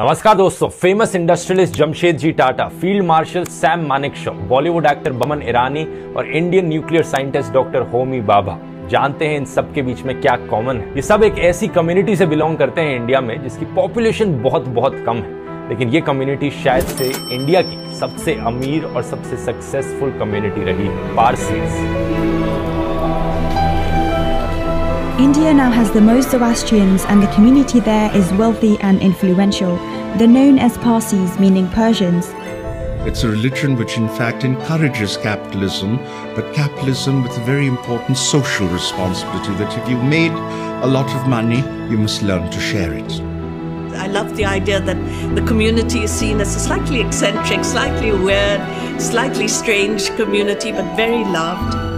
नमस्कार दोस्तों famous industrialist Jamshed ji Tata field marshal Sam Manekshaw Bollywood actor Boman Irani और Indian nuclear scientist doctor Homi Bhabha जानते हैं इन सब के बीच में क्या कॉमन है ये सब एक ऐसी कम्युनिटी से बिलोंग करते हैं इंडिया में जिसकी पॉपुलेशन बहुत बहुत कम है लेकिन ये कम्युनिटी शायद से इंडिया की सबसे अमीर और सबसे सक्सेसफुल कम्युनिटी रही है Parsis India now has the most Zoroastrians and the community there is wealthy and influential. They're known as Parsis, meaning Persians. It's a religion which in fact encourages capitalism, but capitalism with a very important social responsibility that if you've made a lot of money, you must learn to share it. I love the idea that the community is seen as a slightly eccentric, slightly weird, slightly strange community, but very loved.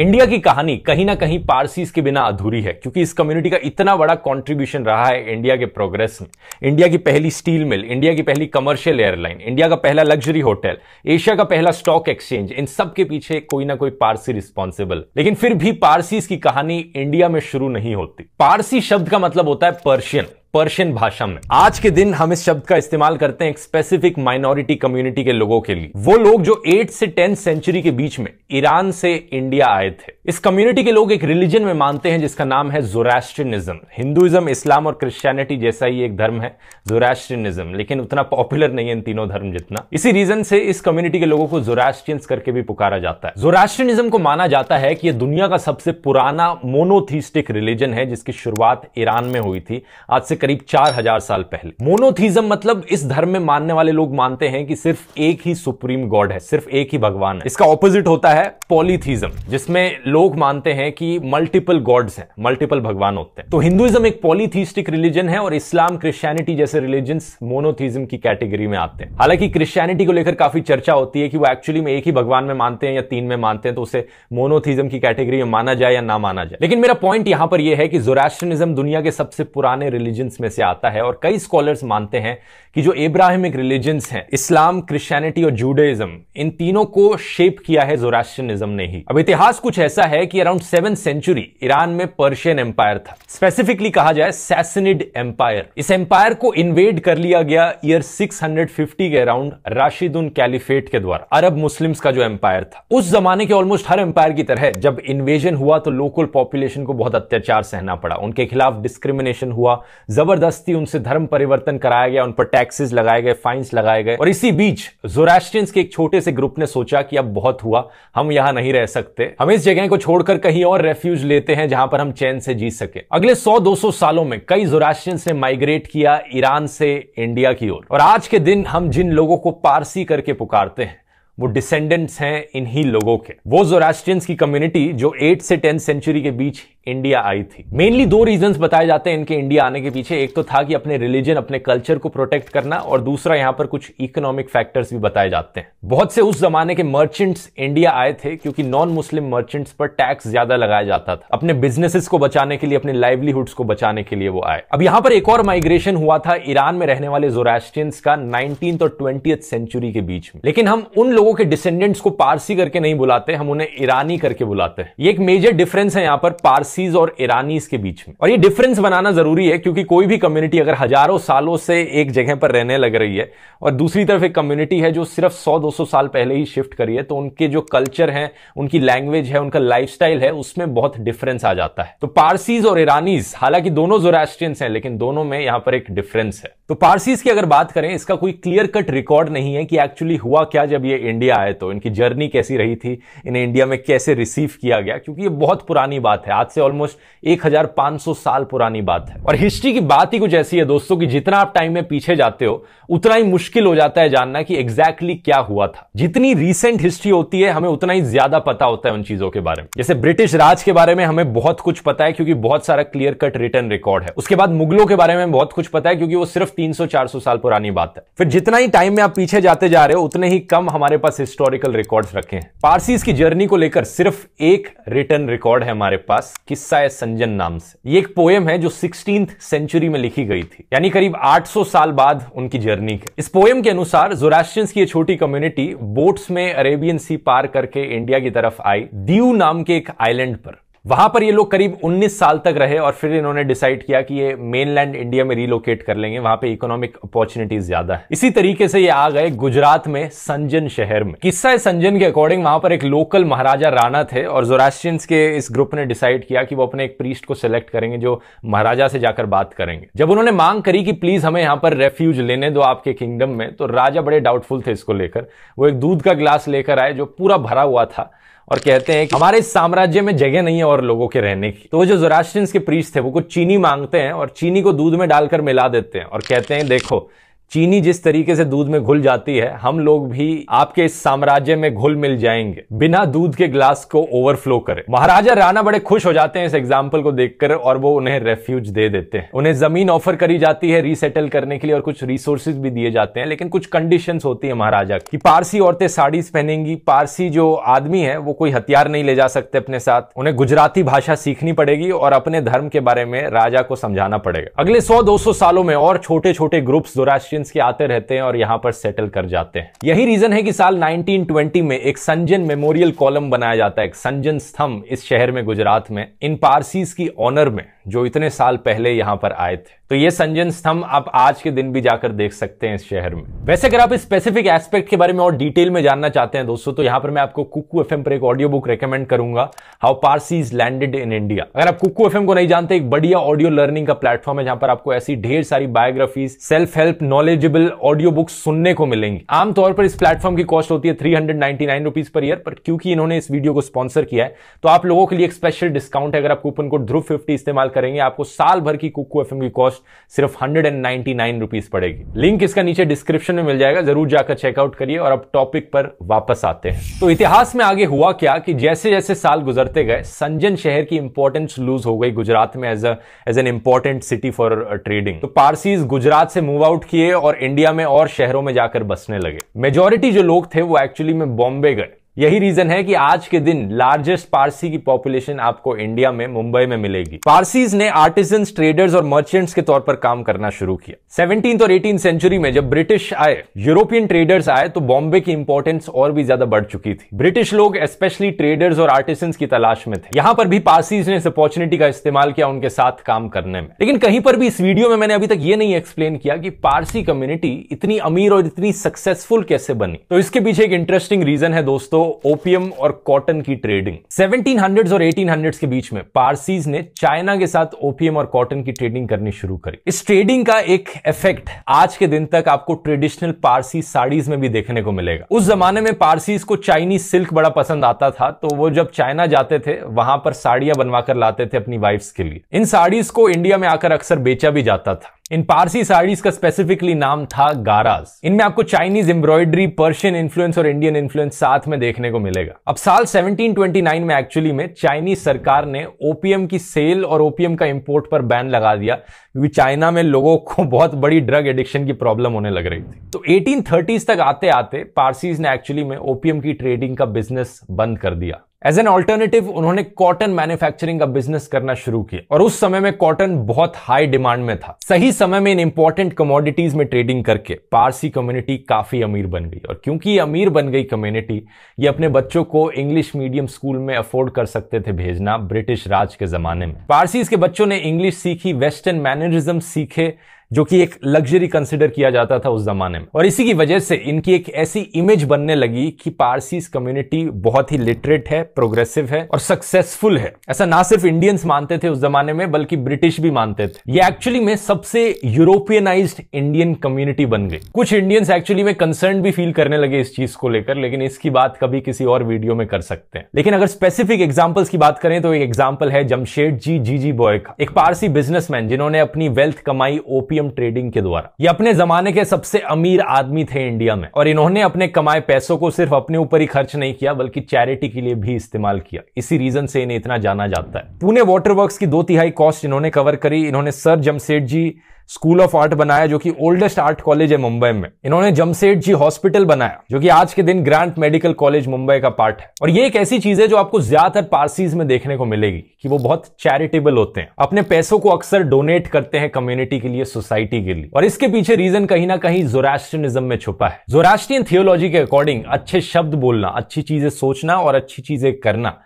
India की कहानी कहीं ना कहीं Parsis के बिना अधूरी है क्योंकि इस कम्युनिटी का इतना बड़ा कंट्रीब्यूशन रहा है इंडिया के प्रोग्रेस में इंडिया की पहली स्टील मिल इंडिया की पहली कमर्शियल एयरलाइन इंडिया का पहला लग्जरी होटल एशिया का पहला स्टॉक एक्सचेंज इन सब के पीछे कोई ना कोई पारसी रिस्पॉन्सिबल लेकिन फिर भी पारसीज की कहानी इंडिया में शुरू नहीं होती पारसी शब्द का मतलब होता है पर्शियन पर्शियन भाषा में आज के दिन हम इस शब्द का इस्तेमाल करते हैं एक स्पेसिफिक माइनॉरिटी कम्युनिटी के लोगों के लिए वो लोग जो एट से टेंथ सेंचुरी के बीच में ईरान से इंडिया आए थे इस कम्युनिटी के लोग एक रिलीजन में मानते हैं जिसका नाम है जोरास्ट्रियनिज्म हिंदुइज्म इस्लाम और क्रिश्चियनिटी जैसा ही एक धर्म है जोरास्ट्रियनिज्म लेकिन उतना पॉपुलर नहीं है इन तीनों धर्म जितना इसी रीजन से इस कम्युनिटी के लोगों को जोरास्ट्रियंस करके भी पुकारा जाता है जोरास्ट्रियनिज्म को माना जाता है कि यह दुनिया का सबसे पुराना मोनोथीस्टिक रिलीजन है जिसकी शुरुआत ईरान में हुई थी आज से करीब चार हजार साल पहले मोनोथिज्म मतलब इस धर्म में मानने वाले लोग मानते हैं कि सिर्फ एक ही सुप्रीम गॉड है सिर्फ एक ही भगवान है इसका ऑपोजिट होता है पॉलीथीज्म जिसमें लोग मानते हैं कि मल्टीपल गॉड्स हैं मल्टीपल भगवान होते हैं तो हिंदुइज्म एक पॉलीथीस्टिक रिलीजन है और इस्लाम क्रिश्चियनिटी जैसे रिलीजन मोनोथीज्म की कैटेगरी में आते हैं हालांकि क्रिश्चियनिटी को लेकर काफी चर्चा होती है कि वो एक्चुअली में एक ही भगवान में मानते हैं या तीन में मानते हैं तो उसे मोनोथीज्म की कैटेगरी में माना जाए या ना माना जाए लेकिन मेरा पॉइंट यहां पर यह है कि जोरास्ट्रनिज्म दुनिया के सबसे पुराने रिलीजन में से आता है और कई स्कॉलर्स मानते हैं कि जो इब्राहिमिक रिलीजन्स हैं इस्लाम क्रिश्चियनिटी और जूडेज्म इन तीनों को शेप किया है जोरास्ट्रियनिज्म ने ही अब इतिहास कुछ ऐसा है कि अराउंड सेवन सेंचुरी ईरान में पर्शियन एम्पायर था स्पेसिफिकली कहा जाए सैसनिड एम्पायर इस एम्पायर को इन्वेड कर लिया गया ईयर 650 के अराउंड राशिदुन कैलिफेट के द्वारा अरब मुस्लिम्स का जो एम्पायर था उस जमाने के ऑलमोस्ट हर एम्पायर की तरह जब इन्वेजन हुआ तो लोकल पॉपुलेशन को बहुत अत्याचार सहना पड़ा उनके खिलाफ डिस्क्रिमिनेशन हुआ जबरदस्ती उनसे धर्म परिवर्तन कराया गया उन पर टैक्स टैक्सेस लगाए गए फाइंस लगाए गए और इसी बीच जोरास्ट्रियंस के एक छोटे से ग्रुप ने सोचा कि अब बहुत हुआ हम यहाँ नहीं रह सकते हम इस जगह को छोड़कर कहीं और रेफ्यूज लेते हैं जहां पर हम चैन से जी सके अगले सौ दो सालों में कई जोरास्ट्रियंस ने माइग्रेट किया ईरान से इंडिया की ओर और आज के दिन हम जिन लोगों को पारसी करके पुकारते हैं वो डिसेंडेंट्स हैं इन्हीं लोगों के वो जोरास्ट्रियंस की कम्युनिटी जो एट से टेंथ सेंचुरी के बीच इंडिया आई थी मेनली दो रीजन बताए जाते हैं इनके इंडिया आने के पीछे एक तो था कि अपने रिलीजन अपने कल्चर को प्रोटेक्ट करना और दूसरा यहाँ पर कुछ इकोनॉमिक फैक्टर्स भी बताए जाते हैं बहुत से उस जमाने के मर्चेंट्स इंडिया आए थे क्योंकि नॉन मुस्लिम मर्चेंट्स पर टैक्स ज्यादा लगाया जाता था अपने बिजनेसेस को बचाने के लिए अपने लाइवलीहुड्स को बचाने के लिए वो आए अब यहां पर एक और माइग्रेशन हुआ था ईरान में रहने वाले जोरास्ट्रियंस का नाइनटीन और ट्वेंटी सेंचुरी के बीच में लेकिन हम उन लोगों लोगों के डिसेंडेंट्स को पारसी करके नहीं बुलाते हम उन्हें ईरानी करके बुलाते हैं ये एक मेजर डिफरेंस है यहाँ पर पारसीज और ईरानी के बीच में और ये डिफरेंस बनाना जरूरी है क्योंकि कोई भी कम्युनिटी अगर हजारों सालों से एक जगह पर रहने लग रही है और दूसरी तरफ एक कम्युनिटी है जो सिर्फ सौ दो साल पहले ही शिफ्ट करी है तो उनके जो कल्चर है उनकी लैंग्वेज है उनका लाइफ है उसमें बहुत डिफरेंस आ जाता है तो पारसीज और ईरानीज हालांकि दोनों जोरास्ट्रियंस हैं लेकिन दोनों में यहाँ पर एक डिफरेंस है तो पारसीज की अगर बात करें इसका कोई क्लियर कट रिकॉर्ड नहीं है कि एक्चुअली हुआ क्या जब ये इंडिया आए तो इनकी जर्नी कैसी रही थी इन्हें इंडिया में कैसे रिसीव किया गया क्योंकि ये बहुत पुरानी बात है आज से ऑलमोस्ट 1500 साल पुरानी बात है और हिस्ट्री की बात ही कुछ ऐसी है दोस्तों कि जितना आप टाइम में पीछे जाते हो उतना ही मुश्किल हो जाता है जानना कि एग्जैक्टली exactly क्या हुआ था जितनी रिसेंट हिस्ट्री होती है हमें उतना ही ज्यादा पता होता है उन चीजों के बारे में जैसे ब्रिटिश राज के बारे में हमें बहुत कुछ पता है क्योंकि बहुत सारा क्लियर कट रिटर्न रिकॉर्ड है उसके बाद मुगलों के बारे में बहुत कुछ पता है क्योंकि वो सिर्फ 300-400 साल पुरानी बात है फिर जितना ही टाइम में आप पीछे जाते जा रहे हो उतने ही कम हमारे पास हिस्टोरिकल रिकॉर्ड्स रखे हैं पारसीज की जर्नी को लेकर सिर्फ एक रिटर्न रिकॉर्ड है हमारे पास किस्सा है संजन नाम से ये एक पोएम है जो सिक्सटीन सेंचुरी में लिखी गई थी यानी करीब 800 साल बाद उनकी जर्नी के इस पोएम के अनुसार जोरास्टियंस की छोटी कम्युनिटी बोट्स में अरेबियन सी पार करके इंडिया की तरफ आई दीव नाम के एक आइलैंड पर वहां पर ये लोग करीब 19 साल तक रहे और फिर इन्होंने डिसाइड किया कि ये मेनलैंड इंडिया में रिलोकेट कर लेंगे वहां पे इकोनॉमिक अपॉर्चुनिटीज ज्यादा है इसी तरीके से ये आ गए गुजरात में संजन शहर में किस्सा है संजन के अकॉर्डिंग वहां पर एक लोकल महाराजा राणा थे और जोरास्ट्रियंस के इस ग्रुप ने डिसाइड किया कि वो अपने एक प्रीस्ट को सिलेक्ट करेंगे जो महाराजा से जाकर बात करेंगे जब उन्होंने मांग करी कि प्लीज हमें यहाँ पर रेफ्यूज लेने दो आपके किंगडम में तो राजा बड़े डाउटफुल थे इसको लेकर वो एक दूध का ग्लास लेकर आए जो पूरा भरा हुआ था और कहते हैं कि हमारे साम्राज्य में जगह नहीं है और लोगों के रहने की तो वो जो जोरास्ट्रियंस के प्रीस थे वो कुछ चीनी मांगते हैं और चीनी को दूध में डालकर मिला देते हैं और कहते हैं देखो चीनी जिस तरीके से दूध में घुल जाती है हम लोग भी आपके इस साम्राज्य में घुल मिल जाएंगे बिना दूध के ग्लास को ओवरफ्लो करे महाराजा राणा बड़े खुश हो जाते हैं इस एग्जाम्पल को देखकर और वो उन्हें रेफ्यूज दे देते हैं उन्हें जमीन ऑफर करी जाती है रीसेटल करने के लिए और कुछ रिसोर्सेज भी दिए जाते हैं लेकिन कुछ कंडीशन होती है महाराजा की पारसी औरतें साड़ीज पहनेंगी पारसी जो आदमी है वो कोई हथियार नहीं ले जा सकते अपने साथ उन्हें गुजराती भाषा सीखनी पड़ेगी और अपने धर्म के बारे में राजा को समझाना पड़ेगा अगले सौ दो सालों में और छोटे छोटे ग्रुप्स दुराष्ट्रीय क्रिश्चियंस के आते रहते हैं और यहाँ पर सेटल कर जाते हैं यही रीजन है कि साल 1920 में एक संजन मेमोरियल कॉलम बनाया जाता है एक संजन स्तंभ इस शहर में गुजरात में इन पारसीज की ऑनर में जो इतने साल पहले यहाँ पर आए थे तो ये संजन स्तंभ आप आज के दिन भी जाकर देख सकते हैं इस शहर में वैसे अगर आप इस स्पेसिफिक एस्पेक्ट के बारे में और डिटेल में जानना चाहते हैं दोस्तों तो यहां पर मैं आपको कुकू एफ पर एक ऑडियो बुक रेकमेंड करूंगा how is landed in India अगर आप कुकू एफ को नहीं जानते एक बढ़िया ऑडियो लर्निंग का प्लेटफॉर्म है जहां पर आपको ऐसी ढेर सारी biographies self help knowledgeable audio book सुनने को मिलेंगी आमतौर पर इस प्लेटफॉर्म की कॉस्ट होती है three hundred ninety nine per year पर क्योंकि इन्होंने इस वीडियो को स्पॉन्सर किया है तो आप लोगों के लिए एक स्पेशल डिस्काउंट है अगर आप कूपन कोड ध्रुव फिफ्टी इस्तेमाल करेंगे आपको साल भर की कुकू एफ की कॉस्ट कॉस्ट सिर्फ hundred and ninety nine rupees पड़ेगी लिंक इसका नीचे डिस्क्रिप्शन में मिल जाएगा जरूर जाकर चेकआउट करिए और अब टॉपिक पर वापस आते हैं तो इतिहास में आगे हुआ क्या कि जैसे जैसे साल गुजरते गए संजन शहर की इंपॉर्टेंस लूज हो गई गुजरात में as as an important city for trading तो पारसीज गुजरात से मूव आउट किए और इंडिया में और शहरों में जाकर बसने लगे मेजोरिटी जो लोग थे वो एक्चुअली में बॉम्बे गए यही रीजन है कि आज के दिन लार्जेस्ट पारसी की पॉपुलेशन आपको इंडिया में मुंबई में मिलेगी पारसीज ने आर्टिजन ट्रेडर्स और मर्चेंट्स के तौर पर काम करना शुरू किया सेवनटीन और एटीन सेंचुरी में जब ब्रिटिश आए यूरोपियन ट्रेडर्स आए तो बॉम्बे की इंपॉर्टेंस और भी ज्यादा बढ़ चुकी थी ब्रिटिश लोग स्पेशली ट्रेडर्स और आर्टिजन की तलाश में थे यहां पर भी पारसीज ने इस अपॉर्चुनिटी का इस्तेमाल किया उनके साथ काम करने में लेकिन कहीं पर भी इस वीडियो में मैंने अभी तक ये नहीं एक्सप्लेन किया कि पारसी कम्युनिटी इतनी अमीर और इतनी सक्सेसफुल कैसे बनी तो इसके पीछे एक इंटरेस्टिंग रीजन है दोस्तों ओपियम और कॉटन की ट्रेडिंग 1700s और 1800s के बीच में पारसीज ने चाइना के साथ ओपियम और कॉटन की ट्रेडिंग करनी शुरू करी इस ट्रेडिंग का एक इफेक्ट आज के दिन तक आपको ट्रेडिशनल पारसी साड़ीज में भी देखने को मिलेगा उस जमाने में पारसीज को चाइनीज सिल्क बड़ा पसंद आता था तो वो जब चाइना जाते थे वहां पर साड़ियां बनवाकर लाते थे अपनी वाइफ्स के लिए इन साड़ीज को इंडिया में आकर अक्सर बेचा भी जाता था इन पारसी साड़ीज का स्पेसिफिकली नाम था गाराज इनमें आपको चाइनीज एम्ब्रॉयडरी पर्शियन इन्फ्लुएंस और इंडियन इन्फ्लुएंस साथ में देखने को मिलेगा अब साल 1729 में एक्चुअली में चाइनीज सरकार ने ओपीएम की सेल और ओपीएम का इंपोर्ट पर बैन लगा दिया क्योंकि चाइना में लोगों को बहुत बड़ी ड्रग एडिक्शन की प्रॉब्लम होने लग रही थी तो एटीन तक आते आते पारसीज ने एक्चुअली में ओपीएम की ट्रेडिंग का बिजनेस बंद कर दिया एज एन ऑल्टरनेटिव उन्होंने कॉटन मैन्युफैक्चरिंग का बिजनेस करना शुरू किया और उस समय में कॉटन बहुत हाई डिमांड में था सही समय में इन इंपॉर्टेंट कमोडिटीज में ट्रेडिंग करके पारसी कम्युनिटी काफी अमीर बन गई और क्योंकि ये अमीर बन गई कम्युनिटी ये अपने बच्चों को इंग्लिश मीडियम स्कूल में अफोर्ड कर सकते थे भेजना ब्रिटिश राज के जमाने में पारसीज के बच्चों ने इंग्लिश सीखी वेस्टर्न मैनरिज्म सीखे जो कि एक लग्जरी कंसिडर किया जाता था उस जमाने में और इसी की वजह से इनकी एक ऐसी इमेज बनने लगी कि पारसीज कम्युनिटी बहुत ही लिटरेट है प्रोग्रेसिव है और सक्सेसफुल है ऐसा ना सिर्फ इंडियंस मानते थे उस जमाने में बल्कि ब्रिटिश भी मानते थे ये एक्चुअली में सबसे यूरोपियनाइज इंडियन कम्युनिटी बन गई कुछ इंडियंस एक्चुअली में कंसर्न भी फील करने लगे इस चीज को लेकर लेकिन इसकी बात कभी किसी और वीडियो में कर सकते हैं लेकिन अगर स्पेसिफिक एग्जाम्पल्स की बात करें तो एक एग्जाम्पल है जमशेद जी जी जी बॉय का एक पारसी बिजनेसमैन जिन्होंने अपनी वेल्थ कमाई ओपी ओपीएम ट्रेडिंग के द्वारा ये अपने जमाने के सबसे अमीर आदमी थे इंडिया में और इन्होंने अपने कमाए पैसों को सिर्फ अपने ऊपर ही खर्च नहीं किया बल्कि चैरिटी के लिए भी इस्तेमाल किया इसी रीजन से इन्हें इतना जाना जाता है पुणे वाटर वर्क की दो तिहाई कॉस्ट इन्होंने कवर करी इन्होंने sir Jamshed ji school of art बनाया जो कि ओल्डेस्ट आर्ट कॉलेज है मुंबई में इन्होंने जमशेद जी हॉस्पिटल बनाया जो कि आज के दिन ग्रांट मेडिकल कॉलेज मुंबई का पार्ट है और ये एक ऐसी चीज है जो आपको ज्यादातर पार्सीज में देखने को मिलेगी कि वो बहुत चैरिटेबल होते हैं अपने पैसों को अक्सर डोनेट करते हैं कम्युनिटी के लिए सोसाइटी के लिए और इसके पीछे रीजन कहीं ना कहीं जोरास्ट्रियनिज्म में छुपा है जोरास्ट्रियन थियोलॉजी के अकॉर्डिंग अच्छे शब्द बोलना अच्छी चीजें सोचना और अच्छी चीजें करना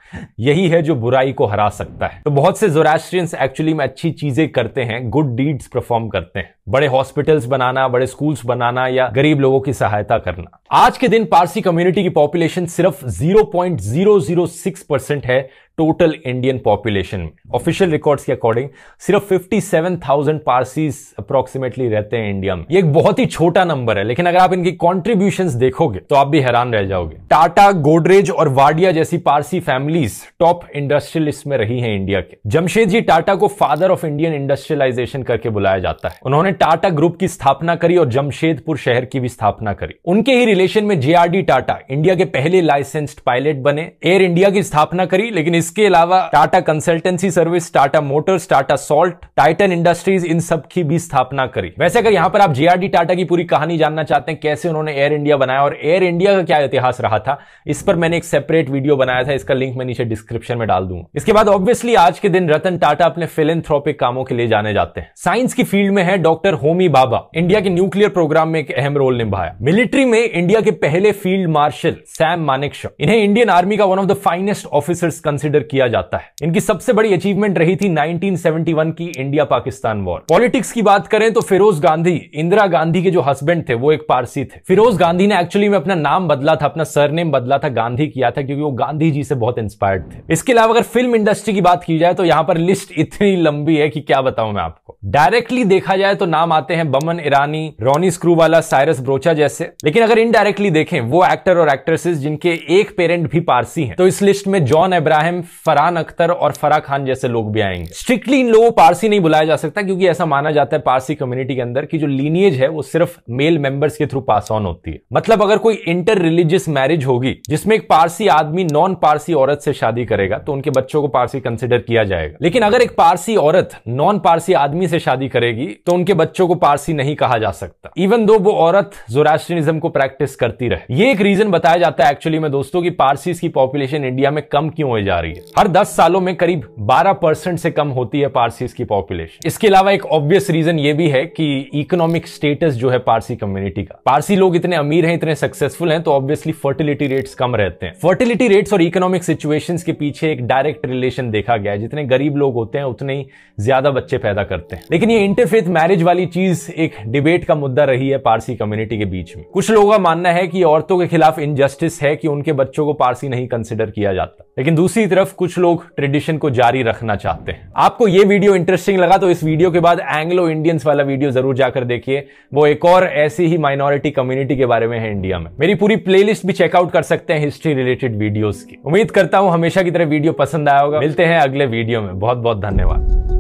यही है जो बुराई को हरा सकता है तो बहुत से जोरास्ट्रियंस एक्चुअली में अच्छी चीजें करते हैं गुड डीड्स परफॉर्म करते हैं बड़े हॉस्पिटल्स बनाना बड़े स्कूल्स बनाना या गरीब लोगों की सहायता करना आज के दिन पारसी कम्युनिटी की पॉपुलेशन सिर्फ 0.006 परसेंट है टोटल इंडियन पॉपुलेशन में ऑफिशियल रिकॉर्ड्स के अकॉर्डिंग सिर्फ 57,000 पारसीज अप्रोक्सीमेटली रहते हैं इंडिया में ये एक बहुत ही छोटा नंबर है लेकिन अगर आप इनकी कॉन्ट्रीब्यूशन देखोगे तो आप भी हैरान रह जाओगे टाटा गोडरेज और वाडिया जैसी पारसी फैमिलीज टॉप इंडस्ट्रियलिस्ट में रही है इंडिया के जमशेद जी टाटा को फादर ऑफ इंडियन इंडस्ट्रियलाइजेशन करके बुलाया जाता है उन्होंने टाटा ग्रुप की स्थापना करी और जमशेदपुर शहर की भी स्थापना करी उनके ही रिलेशन में जेआरडी टाटा इंडिया के पहले लाइसेंस्ड पायलट बने एयर इंडिया की स्थापना करी लेकिन इस इसके अलावा Tata Consultancy Service Tata Motors Tata Salt Titan Industries इन सब की भी स्थापना करी वैसे अगर यहाँ पर आप जेआरडी टाटा की पूरी कहानी जानना चाहते हैं कैसे उन्होंने एयर इंडिया बनाया और एयर इंडिया का क्या इतिहास रहा था इस पर मैंने एक सेपरेट वीडियो बनाया था इसका लिंक मैं नीचे डिस्क्रिप्शन में डाल दूंगा इसके बाद ऑब्वियसली आज के दिन रतन टाटा अपने फिलेंथ्रोपिक कामों के लिए जाने जाते हैं साइंस की फील्ड में है डॉक्टर होमी बाबा इंडिया के न्यूक्लियर प्रोग्राम में एक अहम रोल निभाया मिलिट्री में इंडिया के पहले फील्ड मार्शल सैम मानिक इन्हें इंडियन आर्मी का one of the finest officers consider consider किया जाता है इनकी सबसे बड़ी अचीवमेंट रही थी 1971 की इंडिया पाकिस्तान वॉर पॉलिटिक्स की बात करें तो फिरोज गांधी इंदिरा गांधी के जो हस्बैंड थे वो एक पारसी थे फिरोज गांधी ने एक्चुअली में अपना नाम बदला था अपना सरनेम बदला था गांधी किया था क्योंकि वो गांधी जी से बहुत इंस्पायर्ड थे इसके अलावा अगर फिल्म इंडस्ट्री की बात की जाए तो यहाँ पर लिस्ट इतनी लंबी है कि क्या बताऊं मैं आपको डायरेक्टली देखा जाए तो नाम आते हैं बमन ईरानी रोनी वाला साइरस ब्रोचा जैसे लेकिन अगर इनडायरेक्टली देखें वो एक्टर और एक्ट्रेसेस जिनके एक पेरेंट भी पारसी हैं तो इस लिस्ट में जॉन एब्राहम फरान अख्तर और फरा खान जैसे लोग भी आएंगे स्ट्रिक्टली इन लोगों पारसी नहीं बुलाया जा सकता क्योंकि ऐसा माना जाता है पारसी कम्युनिटी के अंदर कि जो लीनियज है वो सिर्फ मेल मेंबर्स के थ्रू पास ऑन होती है मतलब अगर कोई इंटर रिलीजियस मैरिज होगी जिसमें एक पारसी आदमी नॉन पारसी औरत से शादी करेगा तो उनके बच्चों को पारसी कंसिडर किया जाएगा लेकिन अगर एक पारसी औरत नॉन पारसी आदमी से शादी करेगी तो उनके बच्चों को पारसी नहीं कहा जा सकता इवन दो वो औरत जोरास्ट्रिनिज्म को प्रैक्टिस करती रहे ये एक रीजन बताया जाता है एक्चुअली में दोस्तों की पारसी की पॉपुलेशन इंडिया में कम क्यों हो जा रही रही है हर 10 सालों में करीब 12 परसेंट से कम होती है पारसीज की पॉपुलेशन इसके अलावा एक ऑब्वियस रीजन ये भी है कि इकोनॉमिक स्टेटस जो है पारसी कम्युनिटी का पारसी लोग इतने अमीर हैं इतने सक्सेसफुल हैं तो ऑब्वियसली फर्टिलिटी रेट्स कम रहते हैं फर्टिलिटी रेट्स और इकोनॉमिक सिचुएशन के पीछे एक डायरेक्ट रिलेशन देखा गया है जितने गरीब लोग होते हैं उतने ही ज्यादा बच्चे पैदा करते हैं लेकिन ये इंटरफेथ मैरिज वाली चीज एक डिबेट का मुद्दा रही है पारसी कम्युनिटी के बीच में कुछ लोगों का मानना है कि औरतों के खिलाफ इनजस्टिस है कि उनके बच्चों को पारसी नहीं कंसिडर किया जाता लेकिन दूसरी तरफ तरफ कुछ लोग ट्रेडिशन को जारी रखना चाहते हैं आपको ये वीडियो इंटरेस्टिंग लगा तो इस वीडियो के बाद एंग्लो इंडियंस वाला वीडियो जरूर जाकर देखिए वो एक और ऐसी ही माइनॉरिटी कम्युनिटी के बारे में है इंडिया में मेरी पूरी प्लेलिस्ट भी चेकआउट कर सकते हैं हिस्ट्री रिलेटेड वीडियो की उम्मीद करता हूं हमेशा की तरह वीडियो पसंद आया होगा मिलते हैं अगले वीडियो में बहुत बहुत धन्यवाद